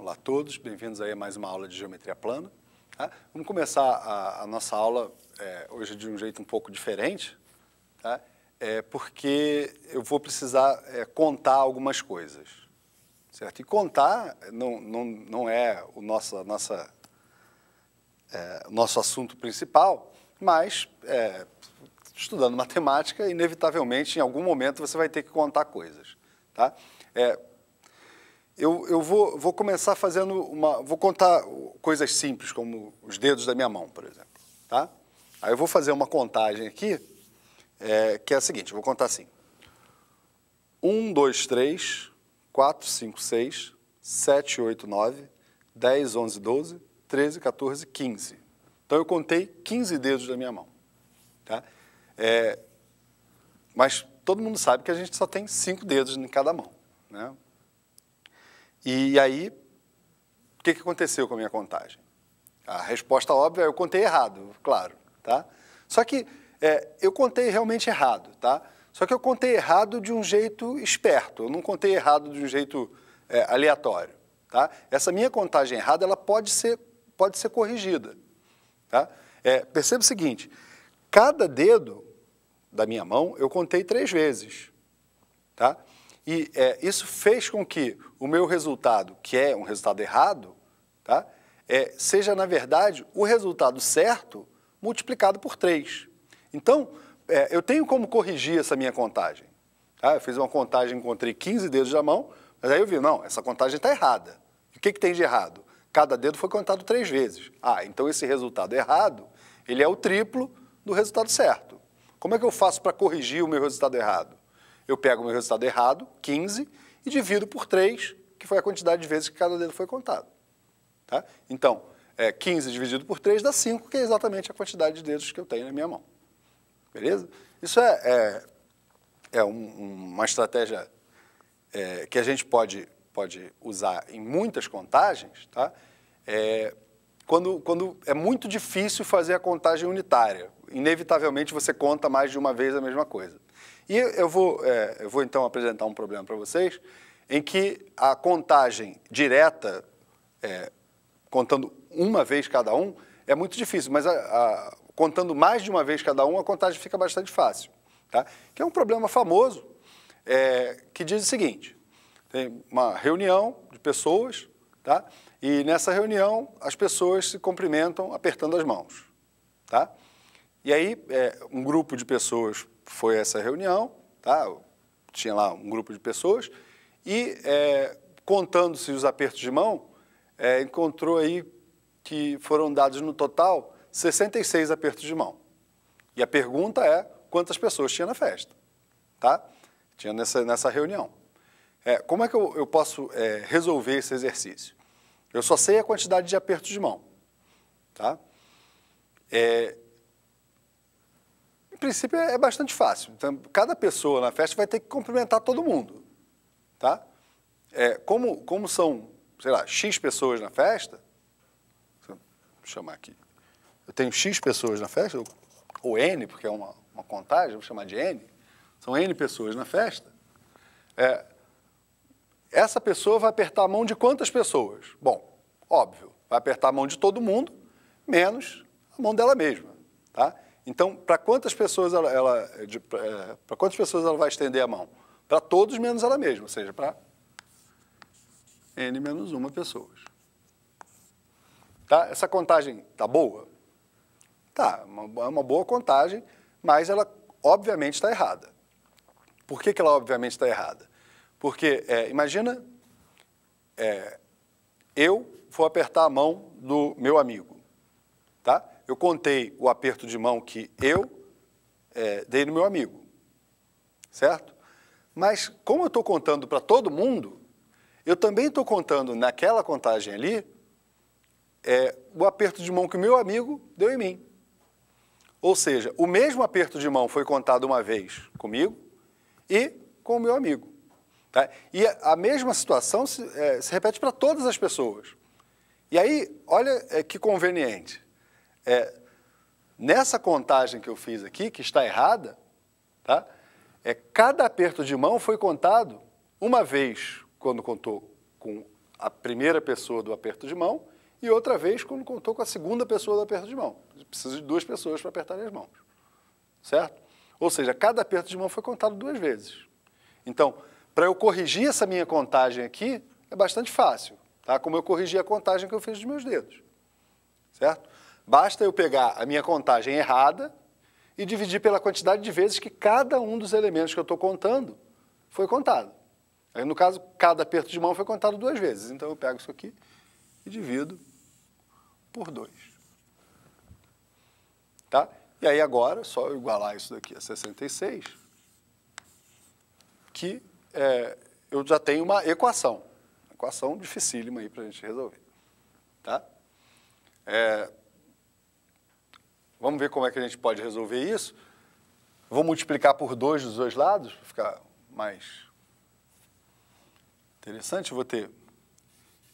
Olá a todos, bem-vindos aí a mais uma aula de geometria plana. Tá? Vamos começar a, a nossa aula é, hoje de um jeito um pouco diferente, tá? é, porque eu vou precisar é, contar algumas coisas, certo? E contar não, não, não é o nosso, nossa, é, nosso assunto principal, mas é, estudando matemática, inevitavelmente, em algum momento, você vai ter que contar coisas, tá? É, eu, eu vou, vou começar fazendo uma. Vou contar coisas simples, como os dedos da minha mão, por exemplo. Tá? Aí eu vou fazer uma contagem aqui, é, que é a seguinte: eu vou contar assim. 1, 2, 3, 4, 5, 6, 7, 8, 9, 10, 11, 12, 13, 14, 15. Então eu contei 15 dedos da minha mão. Tá? É, mas todo mundo sabe que a gente só tem 5 dedos em cada mão. Né? E aí, o que, que aconteceu com a minha contagem? A resposta óbvia é eu contei errado, claro, tá? Só que é, eu contei realmente errado, tá? Só que eu contei errado de um jeito esperto, eu não contei errado de um jeito é, aleatório, tá? Essa minha contagem errada, ela pode ser, pode ser corrigida, tá? É, perceba o seguinte, cada dedo da minha mão eu contei três vezes, tá? E é, isso fez com que o meu resultado, que é um resultado errado, tá? É, seja, na verdade, o resultado certo multiplicado por 3. Então, é, eu tenho como corrigir essa minha contagem. Tá? Eu fiz uma contagem, encontrei 15 dedos na mão, mas aí eu vi, não, essa contagem está errada. E o que, que tem de errado? Cada dedo foi contado três vezes. Ah, então esse resultado errado, ele é o triplo do resultado certo. Como é que eu faço para corrigir o meu resultado errado? eu pego o meu resultado errado, 15, e divido por 3, que foi a quantidade de vezes que cada dedo foi contado. Tá? Então, é, 15 dividido por 3 dá 5, que é exatamente a quantidade de dedos que eu tenho na minha mão. Beleza? Isso é, é, é um, uma estratégia é, que a gente pode, pode usar em muitas contagens, tá? É, quando, quando é muito difícil fazer a contagem unitária. Inevitavelmente você conta mais de uma vez a mesma coisa. E eu vou, é, eu vou então apresentar um problema para vocês, em que a contagem direta, é, contando uma vez cada um, é muito difícil, mas a, a, contando mais de uma vez cada um, a contagem fica bastante fácil. Tá? Que é um problema famoso, é, que diz o seguinte: tem uma reunião de pessoas, tá? e nessa reunião as pessoas se cumprimentam apertando as mãos. Tá? E aí, é, um grupo de pessoas foi essa reunião, tá? tinha lá um grupo de pessoas, e é, contando-se os apertos de mão, é, encontrou aí que foram dados no total 66 apertos de mão. E a pergunta é quantas pessoas tinha na festa, tá? Tinha nessa, nessa reunião. É, como é que eu, eu posso é, resolver esse exercício? Eu só sei a quantidade de apertos de mão, tá? É, princípio, é bastante fácil. Então, cada pessoa na festa vai ter que cumprimentar todo mundo, tá? É, como, como são, sei lá, X pessoas na festa, vou chamar aqui, eu tenho X pessoas na festa, ou, N, porque é uma, uma contagem, vou chamar de N, são N pessoas na festa, é, essa pessoa vai apertar a mão de quantas pessoas? Bom, óbvio, vai apertar a mão de todo mundo, menos a mão dela mesma, tá? Então, para quantas pessoas ela, ela é, quantas pessoas ela vai estender a mão? Para todos menos ela mesma, ou seja, para n menos uma pessoas. Tá? Essa contagem tá boa? Tá, é uma boa contagem, mas ela obviamente está errada. Por que, que ela obviamente está errada? Porque é, imagina é, eu vou apertar a mão do meu amigo, tá? Eu contei o aperto de mão que eu é, dei no meu amigo, certo? Mas, como eu estou contando para todo mundo, eu também estou contando naquela contagem ali é, o aperto de mão que o meu amigo deu em mim. Ou seja, o mesmo aperto de mão foi contado uma vez comigo e com o meu amigo. Tá? E a mesma situação se, é, se repete para todas as pessoas. E aí, olha é, que conveniente é, nessa contagem que eu fiz aqui, que está errada, tá? é, cada aperto de mão foi contado uma vez quando contou com a primeira pessoa do aperto de mão e outra vez quando contou com a segunda pessoa do aperto de mão. Precisa de duas pessoas para apertarem as mãos, certo? Ou seja, cada aperto de mão foi contado duas vezes. Então, para eu corrigir essa minha contagem aqui, é bastante fácil, tá? Como eu corrigi a contagem que eu fiz dos meus dedos, certo? Basta eu pegar a minha contagem errada e dividir pela quantidade de vezes que cada um dos elementos que eu estou contando foi contado. Aí, no caso, cada aperto de mão foi contado duas vezes. Então, eu pego isso aqui e divido por 2. Tá? E aí, agora, só eu igualar isso daqui a 66, que é, eu já tenho uma equação. equação dificílima aí para a gente resolver. Tá? É, Vamos ver como é que a gente pode resolver isso. Vou multiplicar por 2 dos dois lados, para ficar mais interessante. vou ter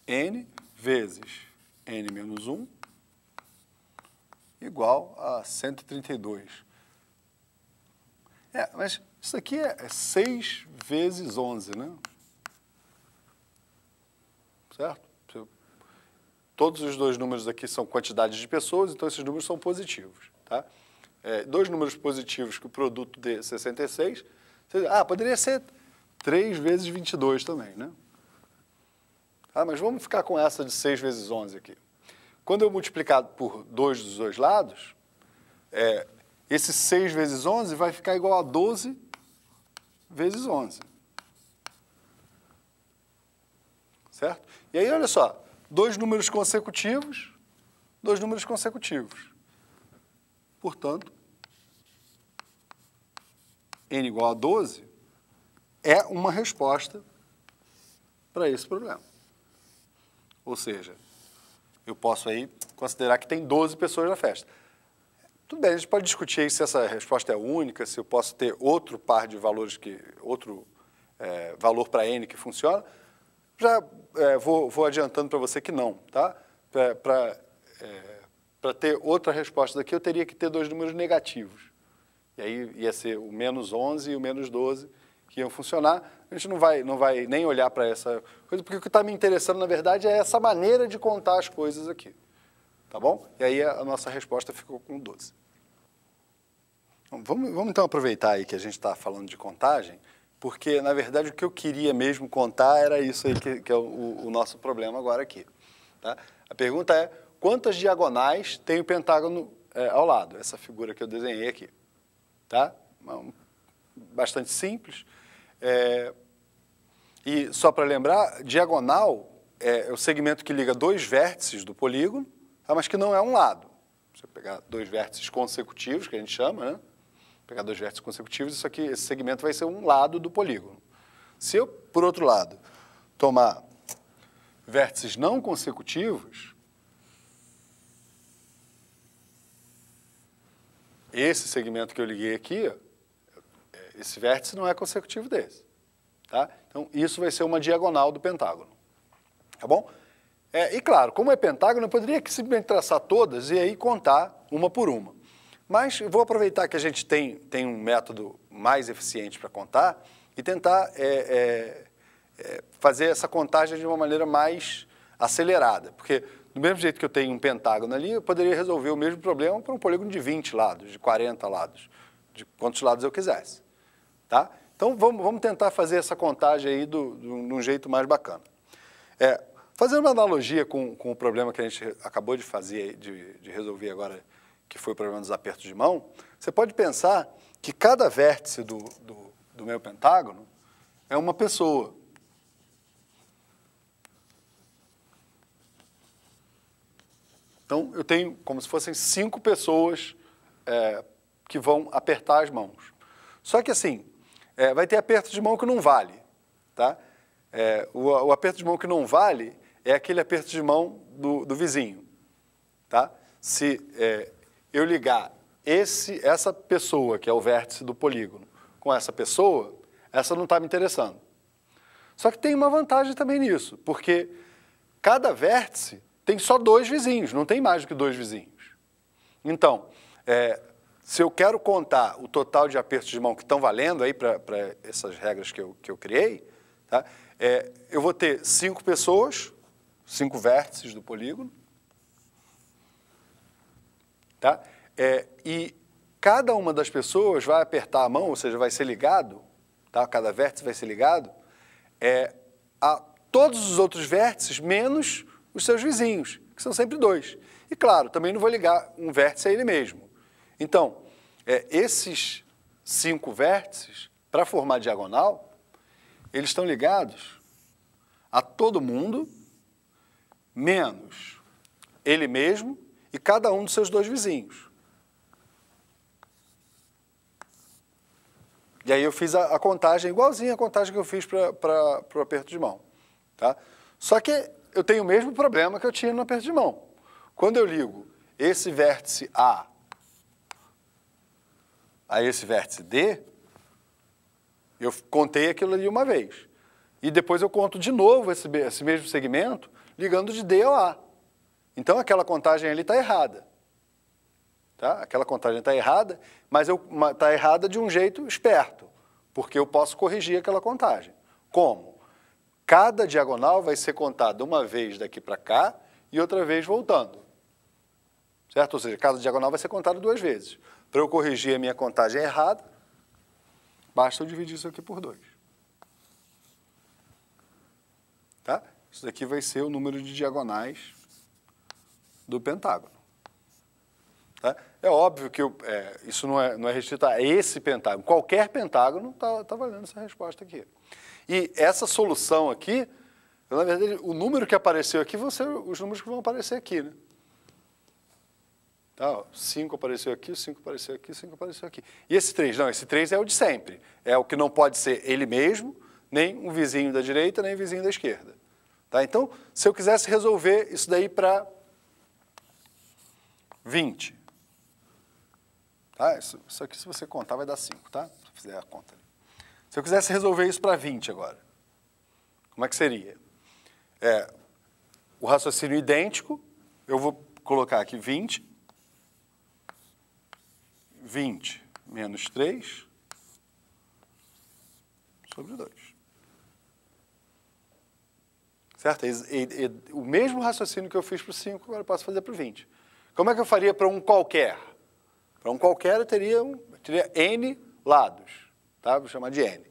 n vezes n menos 1 igual a 132. É, mas isso aqui é 6 vezes 11, né? Certo? Todos os dois números aqui são quantidades de pessoas, então esses números são positivos. Tá? É, dois números positivos que o produto dê 66. Ah, poderia ser 3 vezes 22 também, né? Ah, mas vamos ficar com essa de 6 vezes 11 aqui. Quando eu multiplicar por 2 dos dois lados, é, esse 6 vezes 11 vai ficar igual a 12 vezes 11. Certo? E aí, olha só, dois números consecutivos, dois números consecutivos. Portanto, n igual a 12 é uma resposta para esse problema. Ou seja, eu posso aí considerar que tem 12 pessoas na festa. Tudo bem, a gente pode discutir aí se essa resposta é única, se eu posso ter outro par de valores que outro é, valor para n que funciona, já é, vou, vou, adiantando para você que não, tá? Para é, ter outra resposta daqui, eu teria que ter dois números negativos. E aí ia ser o menos 11 e o menos 12 que iam funcionar. A gente não vai, não vai nem olhar para essa coisa, porque o que está me interessando, na verdade, é essa maneira de contar as coisas aqui. Tá bom? E aí a nossa resposta ficou com 12. Vamos, vamos então aproveitar aí que a gente está falando de contagem porque na verdade o que eu queria mesmo contar era isso aí que, que é o, o, nosso problema agora aqui. Tá? A pergunta é quantas diagonais tem o pentágono é, ao lado? Essa figura que eu desenhei aqui, tá? Bastante simples. É, e só para lembrar, diagonal é, é, o segmento que liga dois vértices do polígono, tá? mas que não é um lado. Você pegar dois vértices consecutivos, que a gente chama, né? pegar dois vértices consecutivos, isso aqui, esse segmento vai ser um lado do polígono. Se eu, por outro lado, tomar vértices não consecutivos, esse segmento que eu liguei aqui, esse vértice não é consecutivo desse. Tá? Então, isso vai ser uma diagonal do pentágono. Tá bom? É, e claro, como é pentágono, eu poderia simplesmente traçar todas e aí contar uma por uma. Mas vou aproveitar que a gente tem, tem um método mais eficiente para contar e tentar é, é, é, fazer essa contagem de uma maneira mais acelerada. Porque, do mesmo jeito que eu tenho um pentágono ali, eu poderia resolver o mesmo problema para um polígono de 20 lados, de 40 lados, de quantos lados eu quisesse. Tá? Então, vamos, vamos tentar fazer essa contagem aí do, de um jeito mais bacana. É, fazendo uma analogia com, com o problema que a gente acabou de fazer, de, de resolver agora que foi o problema dos apertos de mão, você pode pensar que cada vértice do, do, do meu pentágono é uma pessoa. Então, eu tenho como se fossem cinco pessoas é, que vão apertar as mãos. Só que, assim, é, vai ter aperto de mão que não vale. Tá? É, o, o, aperto de mão que não vale é aquele aperto de mão do, do vizinho. Tá? Se é, eu ligar esse, essa pessoa, que é o vértice do polígono, com essa pessoa, essa não está me interessando. Só que tem uma vantagem também nisso, porque cada vértice tem só dois vizinhos, não tem mais do que dois vizinhos. Então, é, se eu quero contar o total de apertos de mão que estão valendo aí para essas regras que eu, que eu criei, tá? É, eu vou ter cinco pessoas, cinco vértices do polígono, Tá? É, e cada uma das pessoas vai apertar a mão, ou seja, vai ser ligado, tá? cada vértice vai ser ligado, é, a todos os outros vértices, menos os seus vizinhos, que são sempre dois. E claro, também não vou ligar um vértice a ele mesmo. Então, é, esses cinco vértices, para formar diagonal, eles estão ligados a todo mundo, menos ele mesmo e cada um dos seus dois vizinhos. E aí eu fiz a, a contagem igualzinha a contagem que eu fiz para o aperto de mão. Tá? Só que eu tenho o mesmo problema que eu tinha no aperto de mão. Quando eu ligo esse vértice A a esse vértice D, eu contei aquilo ali uma vez. E depois eu conto de novo esse, esse mesmo segmento, ligando de D ao A. Então aquela contagem ali está errada. Tá? Aquela contagem está errada, mas está errada de um jeito esperto, porque eu posso corrigir aquela contagem. Como? Cada diagonal vai ser contada uma vez daqui para cá e outra vez voltando. Certo? Ou seja, cada diagonal vai ser contada duas vezes. Para eu corrigir a minha contagem errada, basta eu dividir isso aqui por 2. Tá? Isso daqui vai ser o número de diagonais do Pentágono. Tá? É óbvio que eu, é, isso não é, não é restrito a esse Pentágono. Qualquer Pentágono está tá valendo essa resposta aqui. E essa solução aqui, na verdade, o número que apareceu aqui vão ser os números que vão aparecer aqui. Né? Tá, 5 apareceu aqui, 5 apareceu aqui, 5 apareceu aqui. E esse 3? Não, esse 3 é o de sempre. É o que não pode ser ele mesmo, nem um vizinho da direita, nem um vizinho da esquerda. Tá? Então, se eu quisesse resolver isso daí para 20. Tá? Isso, isso aqui, se você contar, vai dar 5, tá? Se eu fizer a conta. Se eu quisesse resolver isso para 20 agora, como é que seria? É, o raciocínio idêntico, eu vou colocar aqui 20. 20 menos 3 sobre 2. Certo? E, e, e, o mesmo raciocínio que eu fiz para o 5, agora eu posso fazer para o 20. Como é que eu faria para um qualquer? Para um qualquer eu teria, um, eu teria N lados, tá? Vou chamar de N.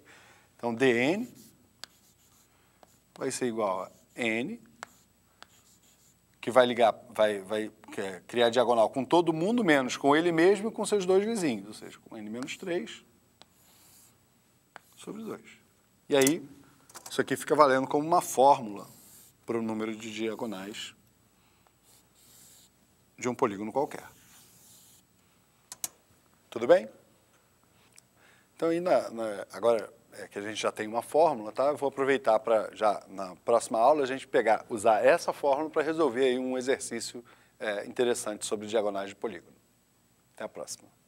Então, dn vai ser igual a n, que vai ligar, vai, vai é criar diagonal com todo mundo, menos com ele mesmo e com seus dois vizinhos, ou seja, com n menos 3 sobre 2. E aí, isso aqui fica valendo como uma fórmula para o número de diagonais de um polígono qualquer. Tudo bem? Então, aí na, na, agora é que a gente já tem uma fórmula, tá? Eu vou aproveitar para já na próxima aula a gente pegar, usar essa fórmula para resolver aí um exercício é, interessante sobre diagonais de polígono. Até a próxima.